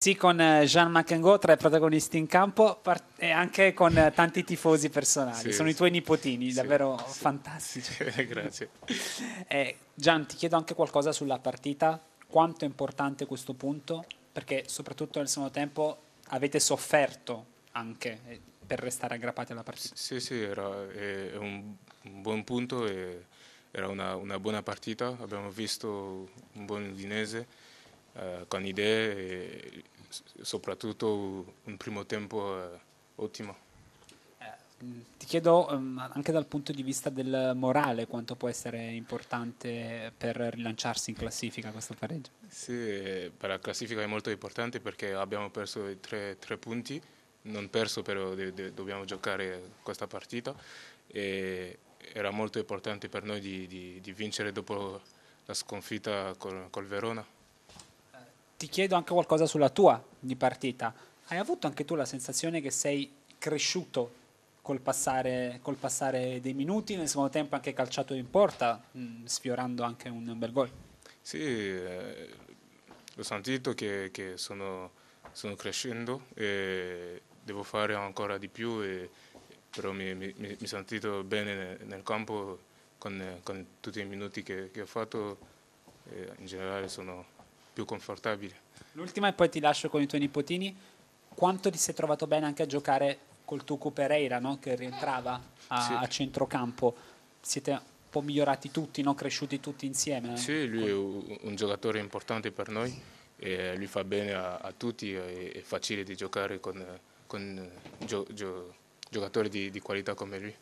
Sì, con eh, Jean Macango, tra i protagonisti in campo part- e anche con eh, tanti tifosi personali. Sì, Sono sì. i tuoi nipotini, davvero sì, fantastici. grazie. Eh, Gian, ti chiedo anche qualcosa sulla partita. Quanto è importante questo punto? Perché soprattutto nel secondo tempo avete sofferto anche eh, per restare aggrappati alla partita. Sì, sì, era eh, un, un, buon punto, era una, una buona partita. Abbiamo visto un buon Udinese eh, con idee e soprattutto un primo tempo eh, ottimo. Eh, ti chiedo ehm, anche dal punto di vista del morale quanto può essere importante per rilanciarsi in classifica questo pareggio. Sì, per la classifica è molto importante perché abbiamo perso tre, tre punti, non perso però de, de, dobbiamo giocare questa partita e era molto importante per noi di, di, di vincere dopo la sconfitta col, col Verona ti chiedo anche qualcosa sulla tua di partita. Hai avuto anche tu la sensazione che sei cresciuto col passare, col passare dei minuti, nel secondo tempo anche calciato in porta, mh, mm, sfiorando anche un bel gol? Sì, eh, ho sentito che, che sono, sono, crescendo e devo fare ancora di più, e, però mi sono sentito bene nel, nel campo con, con, tutti i minuti che, che ho fatto, in generale sono più confortabile. L'ultima e poi ti lascio con i tuoi nipotini. Quanto ti sei trovato bene anche a giocare col Tucu Pereira, no? che rientrava a, sì. a, centrocampo? Siete un po' migliorati tutti, no? cresciuti tutti insieme? Sì, lui è un giocatore importante per noi, e lui fa bene a, a tutti, è, facile di giocare con, con gio, gio, giocatori di, di qualità come lui.